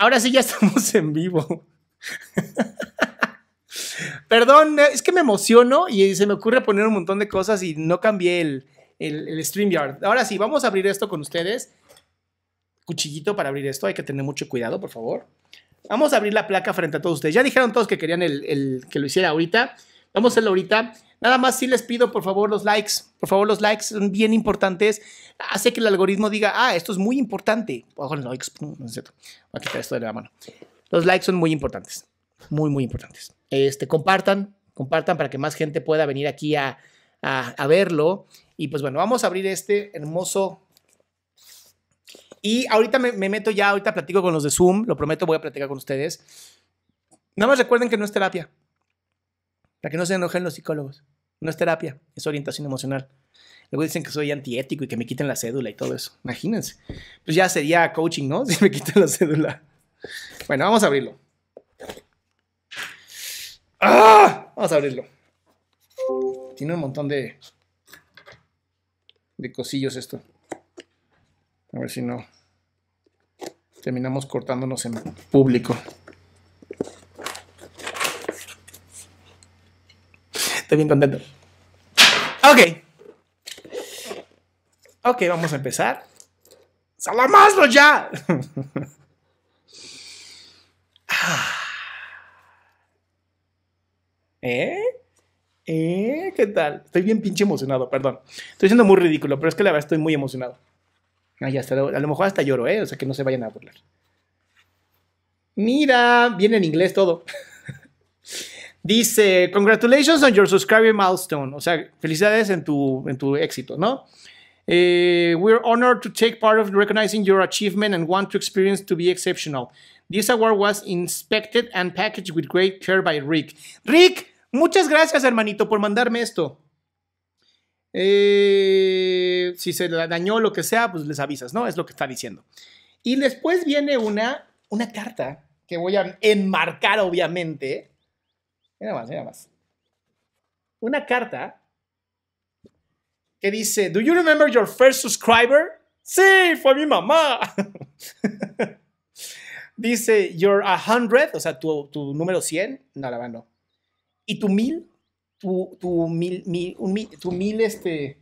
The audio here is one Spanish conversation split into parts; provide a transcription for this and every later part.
Ahora sí ya estamos en vivo. Perdón, eh, es que me emociono y se me ocurre poner un montón de cosas y no cambié el, el, StreamYard. Ahora sí, vamos a abrir esto con ustedes. Cuchillito para abrir esto, hay que tener mucho cuidado, por favor. Vamos a abrir la placa frente a todos ustedes. Ya dijeron todos que querían el, que lo hiciera ahorita. Vamos a hacerlo ahorita. Nada más si les pido, por favor, los likes. Por favor, los likes son bien importantes. Hace que el algoritmo diga, ah, esto es muy importante. es cierto. esto de la mano. Los likes son muy importantes. Muy, muy importantes. Este, compartan, compartan para que más gente pueda venir aquí a, verlo. Y pues bueno, vamos a abrir este hermoso y ahorita me, meto ya, ahorita platico con los de Zoom, lo prometo, voy a platicar con ustedes. Nada más recuerden que no es terapia. Para que no se enojen los psicólogos. No es terapia, es orientación emocional. Luego dicen que soy antiético y que me quiten la cédula y todo eso. Imagínense. Pues ya sería coaching, ¿no? Si me quitan la cédula. Bueno, vamos a abrirlo. ¡Ah! Vamos a abrirlo. Tiene un montón de, de cosillos esto. A ver si no terminamos cortándonos en público. Estoy bien contento. Ok. Ok, vamos a empezar. ¡Salamazlo ya! ¿Eh? ¿Eh? ¿Qué tal? Estoy bien pinche emocionado, perdón. Estoy siendo muy ridículo, pero es que la verdad estoy muy emocionado. a lo mejor hasta lloro, ¿eh? O sea que no se vayan a burlar. Mira, viene en inglés todo. Dice, congratulations on your subscriber milestone. O sea, felicidades en tu, en tu éxito, ¿no? Eh, we're honored to take part of recognizing your achievement and want to experience to be exceptional. This award was inspected and packaged with great care by Rick. Rick, muchas gracias, hermanito, por mandarme esto. Eh, si se dañó lo que sea, pues les avisas, ¿no? Es lo que está diciendo. Y después viene una, una carta que voy a enmarcar, obviamente, Mira más, mira más. Una carta que dice, ¿Do you remember your first subscriber? Sí, fue mi mamá. dice, your hundred o sea, tu, tu número 100, no, la verdad no. Y tu mil tu, tu mil, mil, tu mil, este,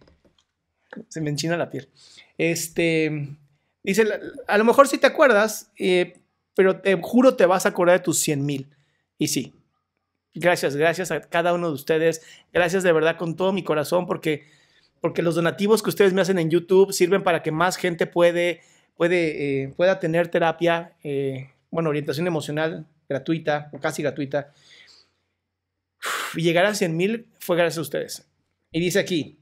se me enchina la piel. Este, dice, a lo mejor si sí te acuerdas, eh, pero te juro te vas a acordar de tus 100 mil. Y sí, Gracias, gracias a cada uno de ustedes. Gracias de verdad con todo mi corazón porque, porque los donativos que ustedes me hacen en YouTube sirven para que más gente puede, puede, eh, pueda tener terapia, eh, bueno, orientación emocional gratuita o casi gratuita. y llegar a 100 mil fue gracias a ustedes. Y dice aquí,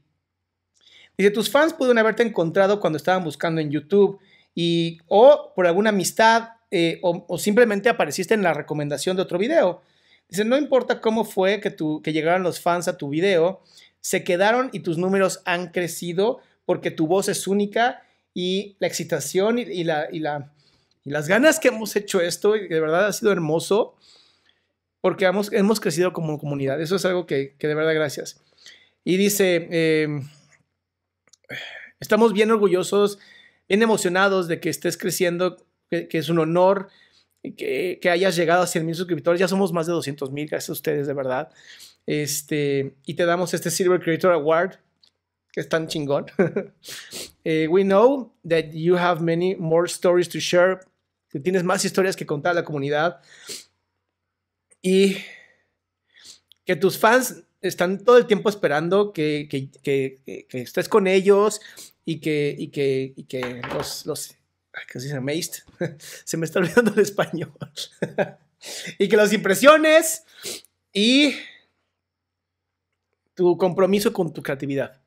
dice, tus fans pudieron haberte encontrado cuando estaban buscando en YouTube y o por alguna amistad eh, o simplemente apareciste en la recomendación de otro video. Dice, no importa cómo fue que, tu, que llegaron los fans a tu video, se quedaron y tus números han crecido porque tu voz es única y la excitación y, la, y, la, y las ganas que hemos hecho esto, de verdad ha sido hermoso, porque hemos, hemos crecido como comunidad. Eso es algo que, que de verdad gracias. Y dice, em, estamos bien orgullosos, bien emocionados de que estés creciendo, que, que es un honor que, que hayas llegado a 100 mil suscriptores. Ya somos más de 200 mil, gracias a ustedes, de verdad. Este, y te damos este Silver Creator Award, que es tan chingón. Eh, we know that you have many more stories to share. Que tienes más historias que contar a la comunidad. Y que tus fans están todo el tiempo esperando que, que, que, que estés con ellos y que, y que, y que los, los, se se me está olvidando el español. y que las impresiones y tu compromiso con tu creatividad.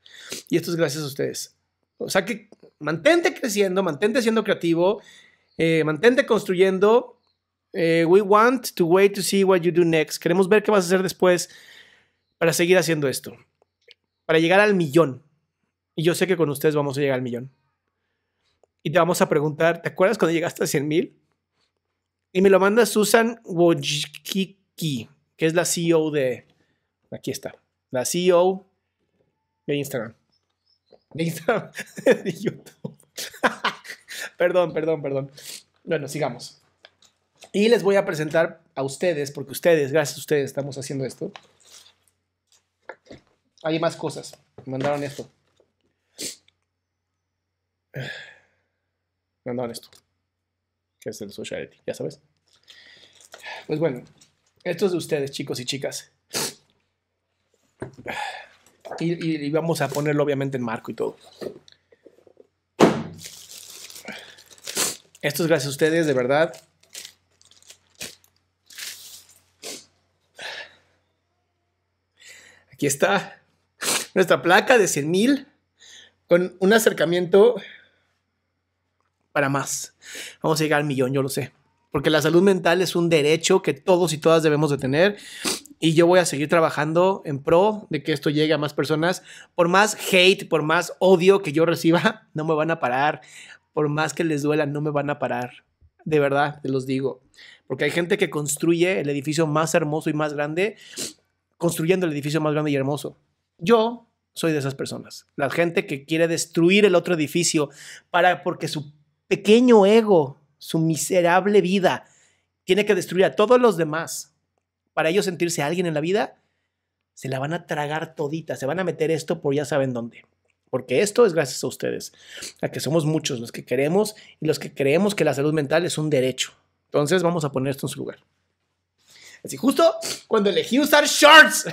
Y esto es gracias a ustedes. O sea que mantente creciendo, mantente siendo creativo, eh, mantente construyendo. Eh, we want to wait to see what you do next. Queremos ver qué vas a hacer después para seguir haciendo esto, para llegar al millón. Y yo sé que con ustedes vamos a llegar al millón y te vamos a preguntar, ¿te acuerdas cuando llegaste a 100 mil? Y me lo manda Susan Wojcicki, que es la CEO de... Aquí está. La CEO de Instagram. De Instagram. De YouTube. perdón, perdón, perdón. Bueno, sigamos. Y les voy a presentar a ustedes, porque ustedes, gracias a ustedes, estamos haciendo esto. Hay más cosas. Me mandaron esto mandaban esto, que es el sociality, ya sabes. Pues bueno, esto es de ustedes, chicos y chicas. Y, y vamos a ponerlo obviamente en marco y todo. Esto es gracias a ustedes, de verdad. Aquí está nuestra placa de 100.000 con un acercamiento para más. Vamos a llegar al millón, yo lo sé. Porque la salud mental es un derecho que todos y todas debemos de tener. Y yo voy a seguir trabajando en pro de que esto llegue a más personas. Por más hate, por más odio que yo reciba, no me van a parar. Por más que les duela, no me van a parar. De verdad, te los digo. Porque hay gente que construye el edificio más hermoso y más grande, construyendo el edificio más grande y hermoso. Yo soy de esas personas. La gente que quiere destruir el otro edificio para porque su pequeño ego, su miserable vida, tiene que destruir a todos los demás para ellos sentirse alguien en la vida, se la van a tragar todita, se van a meter esto por ya saben dónde. Porque esto es gracias a ustedes, a que somos muchos los que queremos y los que creemos que la salud mental es un derecho. Entonces vamos a poner esto en su lugar. Así justo cuando elegí usar shorts.